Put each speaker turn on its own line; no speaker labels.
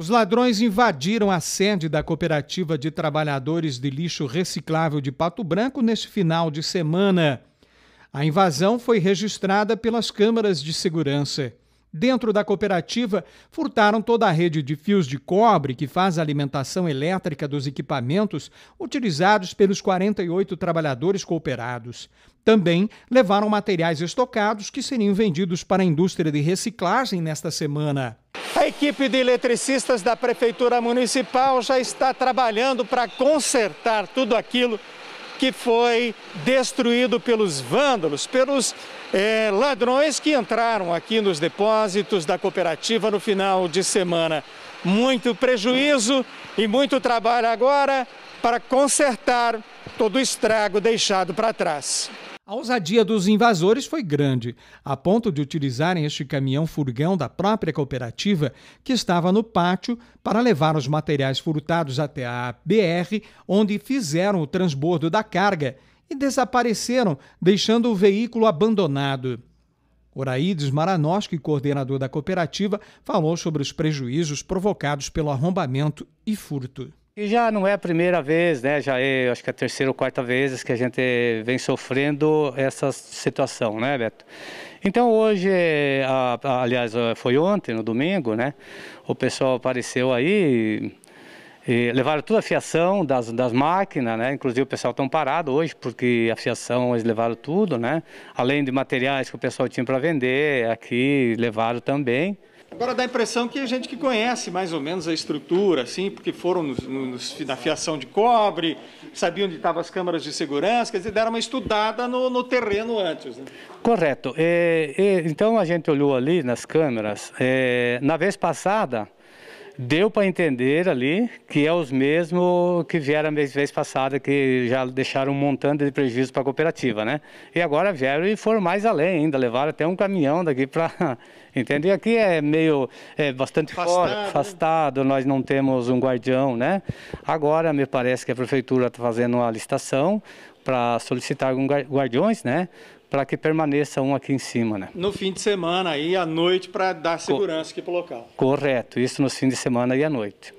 Os ladrões invadiram a sede da Cooperativa de Trabalhadores de Lixo Reciclável de Pato Branco neste final de semana. A invasão foi registrada pelas câmaras de segurança. Dentro da cooperativa, furtaram toda a rede de fios de cobre que faz a alimentação elétrica dos equipamentos utilizados pelos 48 trabalhadores cooperados. Também levaram materiais estocados que seriam vendidos para a indústria de reciclagem nesta semana. A equipe de eletricistas da Prefeitura Municipal já está trabalhando para consertar tudo aquilo que foi destruído pelos vândalos, pelos é, ladrões que entraram aqui nos depósitos da cooperativa no final de semana. Muito prejuízo e muito trabalho agora para consertar todo o estrago deixado para trás. A ousadia dos invasores foi grande, a ponto de utilizarem este caminhão-furgão da própria cooperativa, que estava no pátio, para levar os materiais furtados até a BR, onde fizeram o transbordo da carga e desapareceram, deixando o veículo abandonado. Oraides Maranoski, coordenador da cooperativa, falou sobre os prejuízos provocados pelo arrombamento e furto.
E já não é a primeira vez, né? Já é, acho que é a terceira ou quarta vez que a gente vem sofrendo essa situação, né, Beto? Então hoje, a, a, aliás, eh, foi ontem, no domingo, né? O pessoal apareceu aí e, e levaram toda a fiação das, das máquinas, né? Inclusive o pessoal estão parado hoje porque a fiação eles levaram tudo, né? Além de materiais que o pessoal tinha para vender aqui, levaram também.
Agora dá a impressão que a é gente que conhece mais ou menos a estrutura, assim, porque foram nos, nos, na fiação de cobre, sabiam onde estavam as câmaras de segurança, quer dizer, deram uma estudada no, no terreno antes. Né? Correto.
É, é, então a gente olhou ali nas câmeras. É, na vez passada, deu para entender ali que é os mesmos que vieram a vez passada, que já deixaram um montante de prejuízo para a cooperativa, né? E agora vieram e foram mais além ainda, levaram até um caminhão daqui para Entende? aqui é meio é bastante afastado. fora, né? afastado, nós não temos um guardião, né? Agora me parece que a prefeitura está fazendo uma licitação para solicitar guardiões, né? Para que permaneça um aqui em cima, né?
No fim de semana e à noite para dar segurança Co aqui para o local.
Correto, isso no fim de semana e à noite.